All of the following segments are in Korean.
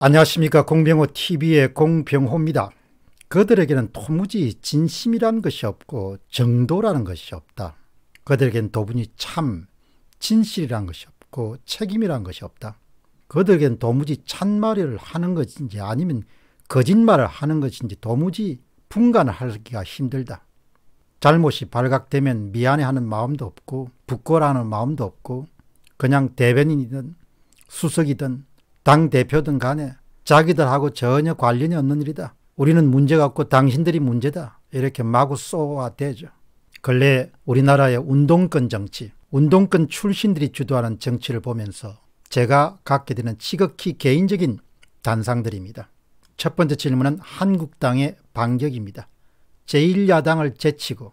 안녕하십니까 공병호 TV의 공병호입니다. 그들에게는 도무지 진심이라는 것이 없고 정도라는 것이 없다. 그들에겐 도분이 참, 진실이라는 것이 없고 책임이라는 것이 없다. 그들에겐 도무지 찬말을 하는 것인지 아니면 거짓말을 하는 것인지 도무지 분간을 하기가 힘들다. 잘못이 발각되면 미안해하는 마음도 없고 부끄러워하는 마음도 없고 그냥 대변인이든 수석이든 당 대표든 간에 자기들하고 전혀 관련이 없는 일이다. 우리는 문제가 없고 당신들이 문제다. 이렇게 마구 쏘아대죠. 근래 우리나라의 운동권 정치, 운동권 출신들이 주도하는 정치를 보면서 제가 갖게 되는 지극히 개인적인 단상들입니다. 첫 번째 질문은 한국당의 반격입니다. 제1야당을 제치고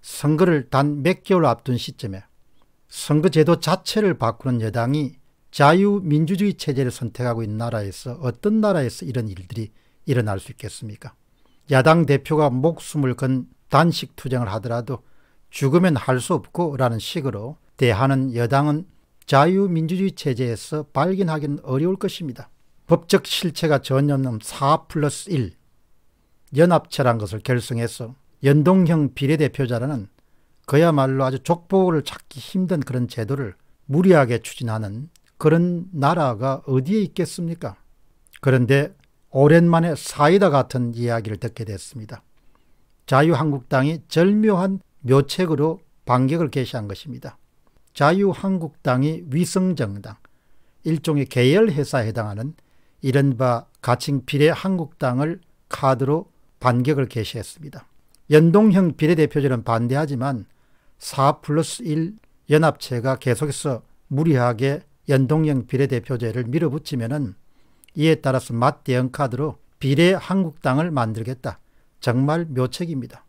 선거를 단 몇 개월 앞둔 시점에 선거제도 자체를 바꾸는 여당이 자유민주주의 체제를 선택하고 있는 나라에서 어떤 나라에서 이런 일들이 일어날 수 있겠습니까? 야당 대표가 목숨을 건 단식 투쟁을 하더라도 죽으면 할 수 없고 라는 식으로 대하는 여당은 자유민주주의 체제에서 발견하기는 어려울 것입니다. 법적 실체가 전혀 없는 4 플러스 1 연합체란 것을 결성해서 연동형 비례대표자라는 그야말로 아주 족보를 찾기 힘든 그런 제도를 무리하게 추진하는 그런 나라가 어디에 있겠습니까? 그런데 오랜만에 사이다 같은 이야기를 듣게 됐습니다. 자유한국당이 절묘한 묘책으로 반격을 개시한 것입니다. 자유한국당이 위성정당, 일종의 계열회사에 해당하는 이른바 가칭 비례한국당을 카드로 반격을 개시했습니다. 연동형 비례대표제는 반대하지만 4 플러스 1 연합체가 계속해서 무리하게 연동형 비례대표제를 밀어붙이면은 이에 따라서 맞대응 카드로 비례 한국당을 만들겠다. 정말 묘책입니다.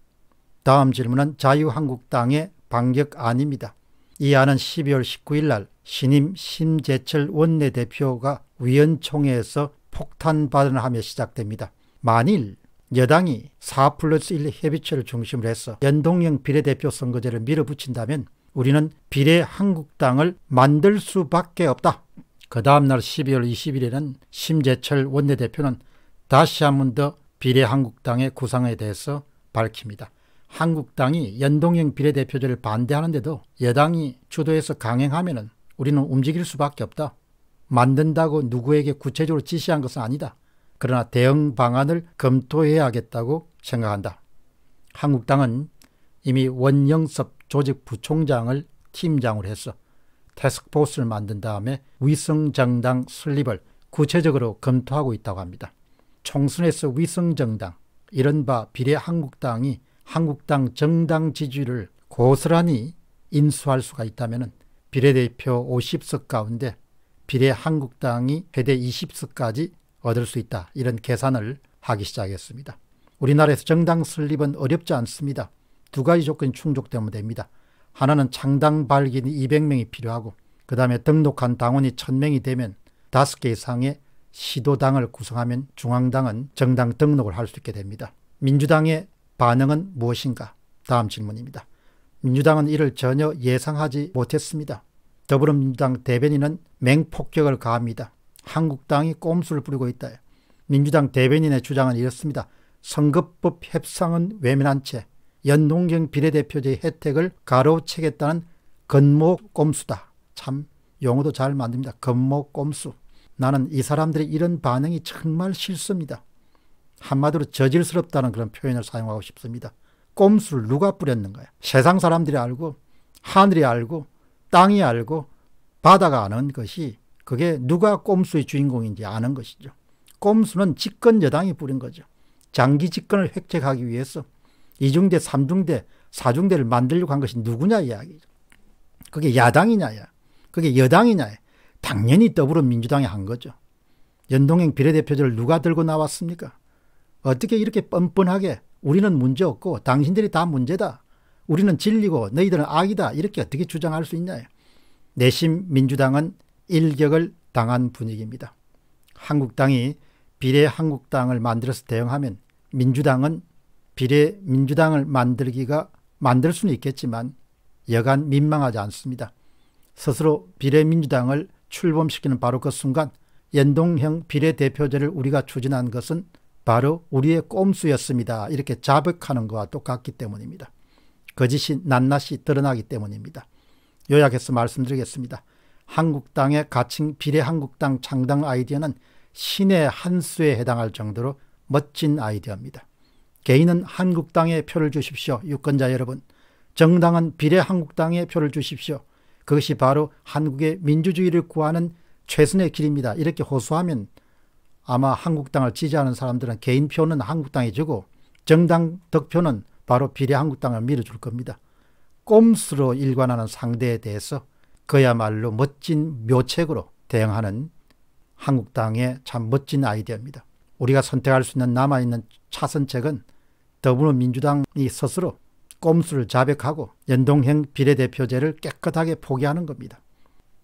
다음 질문은 자유한국당의 반격안입니다. 이 안은 12월 19일 날 신임 심재철 원내대표가 위원총회에서 폭탄 발언하며 시작됩니다. 만일 여당이 4 플러스 1 협의체를 중심으로 해서 연동형 비례대표 선거제를 밀어붙인다면 우리는 비례 한국당을 만들 수밖에 없다. 그 다음날 12월 20일에는 심재철 원내대표는 다시 한 번 더 비례 한국당의 구상에 대해서 밝힙니다. 한국당이 연동형 비례대표제를 반대하는데도 여당이 주도해서 강행하면 우리는 움직일 수밖에 없다. 만든다고 누구에게 구체적으로 지시한 것은 아니다. 그러나 대응 방안을 검토해야 하겠다고 생각한다. 한국당은 이미 원영섭 조직부총장을 팀장으로 해서 테스크포스를 만든 다음에 위성정당 설립을 구체적으로 검토하고 있다고 합니다. 총선에서 위성정당, 이른바 비례한국당이 한국당 정당 지지를 고스란히 인수할 수가 있다면 비례대표 50석 가운데 비례한국당이 최대 20석까지 얻을 수 있다. 이런 계산을 하기 시작했습니다. 우리나라에서 정당 설립은 어렵지 않습니다. 두 가지 조건이 충족되면 됩니다. 하나는 창당 발견 기 200명이 필요하고 그 다음에 등록한 당원이 1000명이 되면 5개 이상의 시도당을 구성하면 중앙당은 정당 등록을 할 수 있게 됩니다. 민주당의 반응은 무엇인가? 다음 질문입니다. 민주당은 이를 전혀 예상하지 못했습니다. 더불어민주당 대변인은 맹폭격을 가합니다. 한국당이 꼼수를 부리고 있다. 민주당 대변인의 주장은 이렇습니다. 선거법 협상은 외면한 채 연동형 비례대표제 혜택을 가로채겠다는 건모 꼼수다. 참 용어도 잘 만듭니다. 건모 꼼수. 나는 이 사람들의 이런 반응이 정말 싫습니다. 한마디로 저질스럽다는 그런 표현을 사용하고 싶습니다. 꼼수를 누가 뿌렸는가요? 세상 사람들이 알고 하늘이 알고 땅이 알고 바다가 아는 것이 그게 누가 꼼수의 주인공인지 아는 것이죠. 꼼수는 집권 여당이 부린 거죠. 장기 집권을 획책하기 위해서 2중대3중대4중대를 만들려고 한 것이 누구냐 이야기죠. 그게 야당이냐야. 그게 여당이냐야. 당연히 더불어민주당이 한 거죠. 연동형 비례대표제를 누가 들고 나왔습니까? 어떻게 이렇게 뻔뻔하게 우리는 문제 없고 당신들이 다 문제다. 우리는 진리고 너희들은 악이다. 이렇게 어떻게 주장할 수 있냐. 내심 민주당은 일격을 당한 분위기입니다. 한국당이 비례 한국당을 만들어서 대응하면 민주당은 비례 민주당을 만들기가 만들 수는 있겠지만 여간 민망하지 않습니다. 스스로 비례 민주당을 출범시키는 바로 그 순간 연동형 비례대표제를 우리가 추진한 것은 바로 우리의 꼼수였습니다. 이렇게 자백하는 것과 똑같기 때문입니다. 거짓이 낱낱이 드러나기 때문입니다. 요약해서 말씀드리겠습니다. 한국당의 가칭 비례한국당 창당 아이디어는 신의 한 수에 해당할 정도로 멋진 아이디어입니다. 개인은 한국당에 표를 주십시오. 유권자 여러분. 정당은 비례한국당에 표를 주십시오. 그것이 바로 한국의 민주주의를 구하는 최선의 길입니다. 이렇게 호소하면 아마 한국당을 지지하는 사람들은 개인 표는 한국당에 주고 정당 덕표는 바로 비례한국당을 밀어줄 겁니다. 꼼수로 일관하는 상대에 대해서 그야말로 멋진 묘책으로 대응하는 한국당의 참 멋진 아이디어입니다. 우리가 선택할 수 있는 남아있는 차선책은 더불어민주당이 스스로 꼼수를 자백하고 연동형 비례대표제를 깨끗하게 포기하는 겁니다.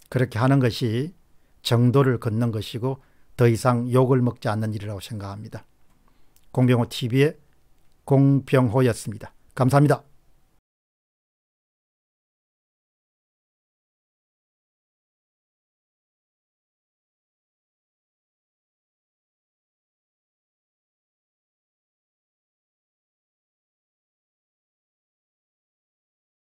그렇게 하는 것이 정도를 걷는 것이고 더 이상 욕을 먹지 않는 일이라고 생각합니다. 공병호 TV의 공병호였습니다. 감사합니다.